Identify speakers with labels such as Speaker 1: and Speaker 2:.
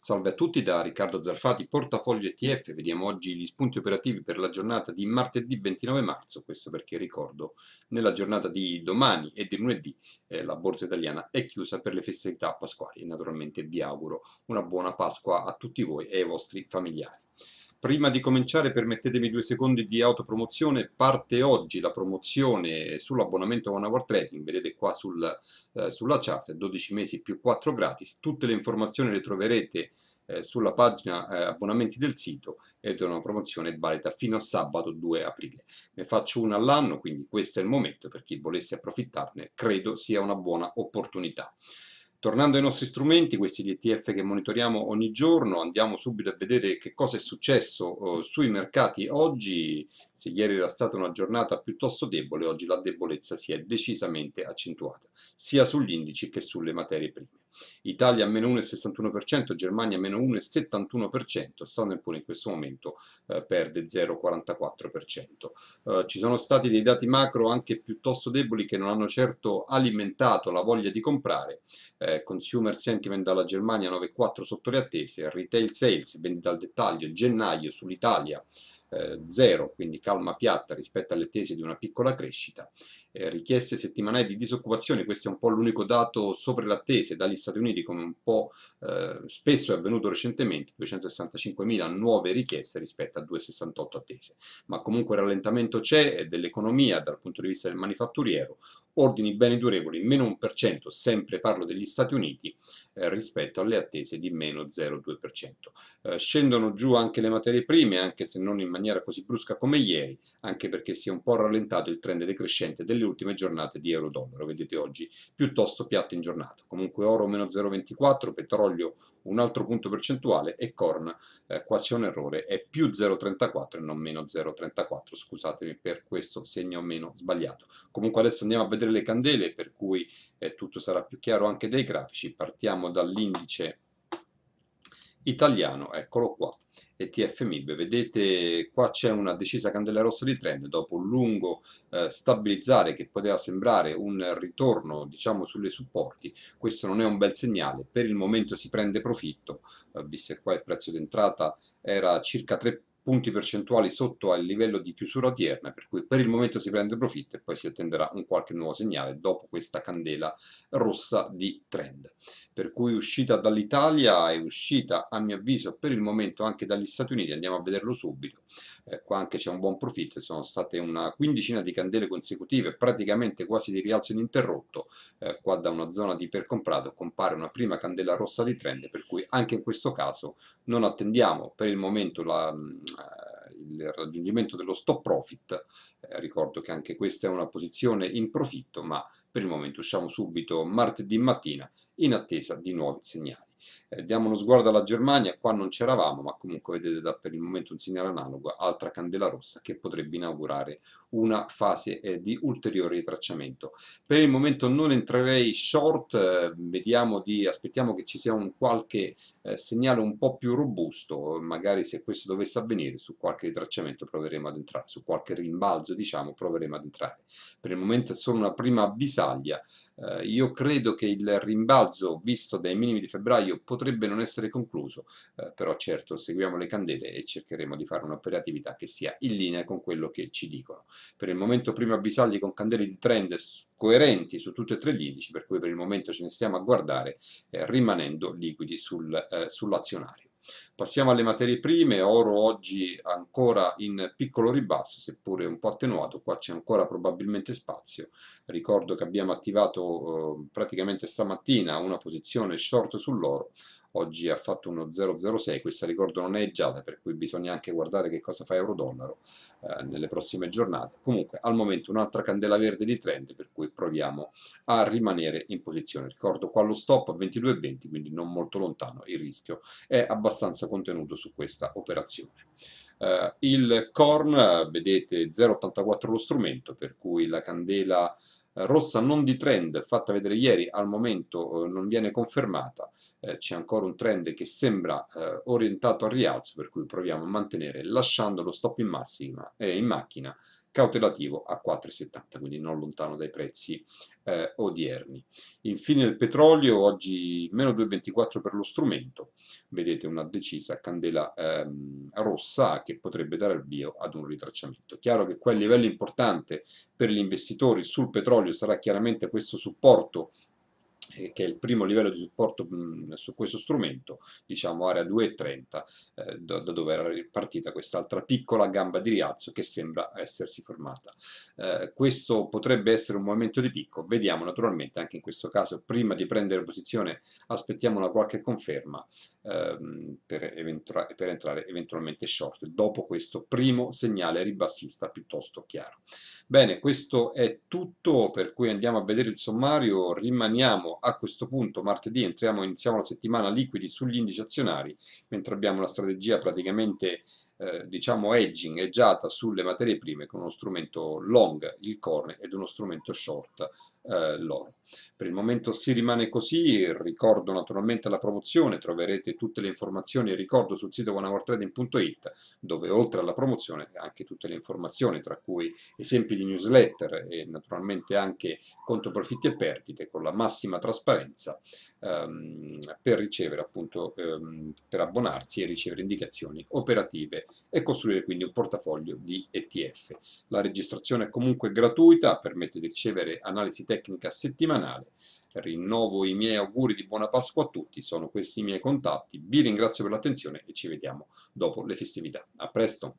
Speaker 1: Salve a tutti da Riccardo Zarfati, portafoglio ETF. Vediamo oggi gli spunti operativi per la giornata di martedì 29 marzo. Questo perché ricordo, nella giornata di domani e di lunedì eh, la borsa italiana è chiusa per le festività pasquali. E naturalmente vi auguro una buona Pasqua a tutti voi e ai vostri familiari. Prima di cominciare permettetemi due secondi di autopromozione, parte oggi la promozione sull'abbonamento One Hour Trading, vedete qua sul, eh, sulla chat, 12 mesi più 4 gratis, tutte le informazioni le troverete eh, sulla pagina eh, abbonamenti del sito ed è una promozione valida fino a sabato 2 aprile. Ne faccio una all'anno, quindi questo è il momento per chi volesse approfittarne, credo sia una buona opportunità. Tornando ai nostri strumenti, questi ETF che monitoriamo ogni giorno, andiamo subito a vedere che cosa è successo eh, sui mercati oggi. Se ieri era stata una giornata piuttosto debole, oggi la debolezza si è decisamente accentuata, sia sugli indici che sulle materie prime. Italia meno 1,61%, Germania meno 1,71%, Stoner pure in questo momento eh, perde 0,44%. Eh, ci sono stati dei dati macro anche piuttosto deboli che non hanno certo alimentato la voglia di comprare, eh, consumer sentiment dalla Germania 9,4 sotto le attese, retail sales, vendita al dettaglio, gennaio sull'Italia eh, zero, quindi calma piatta rispetto alle tesi di una piccola crescita. Eh, richieste settimanali di disoccupazione, questo è un po' l'unico dato sopra l'attese dagli Stati Uniti, come un po' eh, spesso è avvenuto recentemente, 265.000 nuove richieste rispetto a 268 attese. Ma comunque il rallentamento c'è dell'economia dal punto di vista del manifatturiero, ordini beni durevoli meno 1%, sempre parlo degli Stati Uniti, eh, rispetto alle attese di meno 0,2%. Eh, scendono giù anche le materie prime, anche se non in maniera così brusca come ieri, anche perché si è un po' rallentato il trend decrescente delle ultime giornate di euro-dollaro, vedete oggi piuttosto piatto in giornata. Comunque oro meno 0,24, petrolio un altro punto percentuale e corn, eh, qua c'è un errore, è più 0,34 e non meno 0,34, scusatemi per questo segno meno sbagliato. Comunque adesso andiamo a vedere mettere le candele, per cui eh, tutto sarà più chiaro anche dai grafici. Partiamo dall'indice italiano, eccolo qua, ETF-MIB. Vedete qua c'è una decisa candela rossa di trend dopo un lungo eh, stabilizzare che poteva sembrare un ritorno diciamo sulle supporti, questo non è un bel segnale, per il momento si prende profitto, eh, visto che qua il prezzo d'entrata era circa 3 punti percentuali sotto al livello di chiusura odierna, per cui per il momento si prende profitto e poi si attenderà un qualche nuovo segnale dopo questa candela rossa di trend. Per cui uscita dall'Italia e uscita a mio avviso per il momento anche dagli Stati Uniti, andiamo a vederlo subito, eh, qua anche c'è un buon profitto, sono state una quindicina di candele consecutive, praticamente quasi di rialzo ininterrotto, eh, qua da una zona di ipercomprato compare una prima candela rossa di trend, per cui anche in questo caso non attendiamo per il momento la il raggiungimento dello stop profit, eh, ricordo che anche questa è una posizione in profitto, ma per il momento usciamo subito martedì mattina in attesa di nuovi segnali. Eh, diamo uno sguardo alla Germania, qua non c'eravamo, ma comunque vedete da, per il momento un segnale analogo, altra candela rossa che potrebbe inaugurare una fase eh, di ulteriore ritracciamento. Per il momento non entrerei short, eh, vediamo di, aspettiamo che ci sia un qualche eh, segnale un po' più robusto, magari se questo dovesse avvenire su qualche ritracciamento proveremo ad entrare, su qualche rimbalzo diciamo proveremo ad entrare. Per il momento è solo una prima avvisaglia, eh, io credo che il rimbalzo visto dai minimi di febbraio potrebbe non essere concluso, eh, però certo seguiamo le candele e cercheremo di fare un'operatività che sia in linea con quello che ci dicono. Per il momento prima avvisagli con candele di trend coerenti su tutte e tre gli indici, per cui per il momento ce ne stiamo a guardare eh, rimanendo liquidi sul, eh, sull'azionario. Passiamo alle materie prime, oro oggi ancora in piccolo ribasso, seppure un po' attenuato, qua c'è ancora probabilmente spazio. Ricordo che abbiamo attivato eh, praticamente stamattina una posizione short sull'oro, oggi ha fatto uno 0,06, questa ricordo non è giada, per cui bisogna anche guardare che cosa fa euro-dollaro eh, nelle prossime giornate. Comunque al momento un'altra candela verde di trend, per cui proviamo a rimanere in posizione. Ricordo qua lo stop a 22,20, quindi non molto lontano, il rischio è abbastanza contenuto su questa operazione. Eh, il corn, vedete 0,84 lo strumento, per cui la candela eh, rossa non di trend fatta vedere ieri al momento eh, non viene confermata eh, c'è ancora un trend che sembra eh, orientato al rialzo, per cui proviamo a mantenere lasciando lo stop in, massima, eh, in macchina cautelativo a 4,70, quindi non lontano dai prezzi eh, odierni. Infine il petrolio, oggi meno 2,24 per lo strumento, vedete una decisa candela ehm, rossa che potrebbe dare avvio ad un ritracciamento. Chiaro che qua il livello importante per gli investitori sul petrolio sarà chiaramente questo supporto eh, che è il primo livello di supporto su questo strumento, diciamo area 230, eh, da, dove era partita quest'altra piccola gamba di rialzo che sembra essersi formata. Eh, questo potrebbe essere un movimento di picco, vediamo naturalmente anche in questo caso, prima di prendere posizione aspettiamo una qualche conferma ehm, per, per entrare eventualmente short, dopo questo primo segnale ribassista piuttosto chiaro. Bene, questo è tutto, per cui andiamo a vedere il sommario, rimaniamo a questo punto martedì entriamo, iniziamo la settimana liquidi sugli indici azionari, mentre abbiamo una strategia praticamente eh, diciamo diciamo edgingeggiata sulle materie prime con uno strumento long, il corne, ed uno strumento short, eh, l'oro. Per il momento si rimane così, ricordo naturalmente la promozione, troverete tutte le informazioni, ricordo sul sito onehourtrading.it dove oltre alla promozione anche tutte le informazioni, tra cui esempi di newsletter e naturalmente anche conto profitti e perdite con la massima trasparenza ehm, per ricevere appunto ehm, per abbonarsi e ricevere indicazioni operative e costruire quindi un portafoglio di ETF. La registrazione è comunque gratuita, permette di ricevere analisi tecnica settimanale. Rinnovo i miei auguri di buona Pasqua a tutti, sono questi i miei contatti, vi ringrazio per l'attenzione e ci vediamo dopo le festività. A presto!